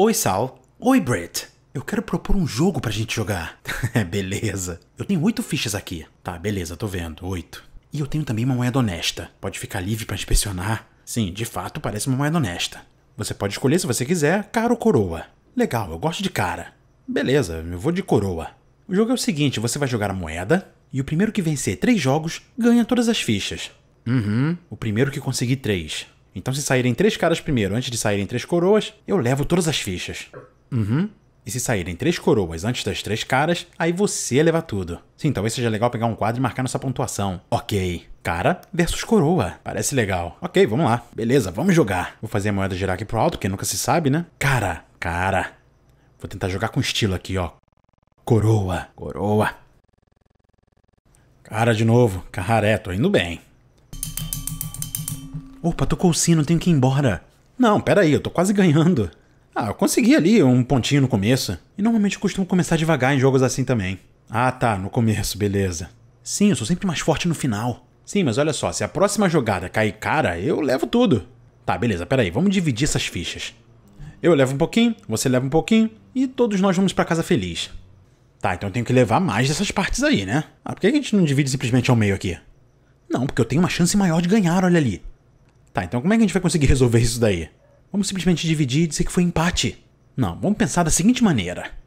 Oi, Sal. Oi, Brett. Eu quero propor um jogo pra gente jogar. beleza. Eu tenho oito fichas aqui. Tá, beleza, tô vendo. Oito. E eu tenho também uma moeda honesta. Pode ficar livre para inspecionar. Sim, de fato, parece uma moeda honesta. Você pode escolher se você quiser, cara ou coroa. Legal, eu gosto de cara. Beleza, eu vou de coroa. O jogo é o seguinte, você vai jogar a moeda, e o primeiro que vencer três jogos ganha todas as fichas. Uhum, o primeiro que conseguir três. Então, se saírem três caras primeiro antes de saírem três coroas, eu levo todas as fichas. Uhum. E se saírem três coroas antes das três caras, aí você leva tudo. Sim, talvez seja legal pegar um quadro e marcar nossa pontuação. Ok. Cara versus coroa. Parece legal. Ok, vamos lá. Beleza, vamos jogar. Vou fazer a moeda girar aqui pro alto, porque nunca se sabe, né? Cara, cara. Vou tentar jogar com estilo aqui, ó. Coroa, coroa. Cara de novo. Cara, é, tô indo bem. Opa, tocou o sino, tenho que ir embora. Não, peraí, eu tô quase ganhando. Ah, eu consegui ali um pontinho no começo. E normalmente eu costumo começar devagar em jogos assim também. Ah, tá, no começo, beleza. Sim, eu sou sempre mais forte no final. Sim, mas olha só, se a próxima jogada cair cara, eu levo tudo. Tá, beleza, peraí, vamos dividir essas fichas. Eu levo um pouquinho, você leva um pouquinho e todos nós vamos para casa feliz. Tá, então eu tenho que levar mais dessas partes aí, né? Ah, por que a gente não divide simplesmente ao meio aqui? Não, porque eu tenho uma chance maior de ganhar, olha ali. Tá, então como é que a gente vai conseguir resolver isso daí? Vamos simplesmente dividir e dizer que foi empate. Não, vamos pensar da seguinte maneira.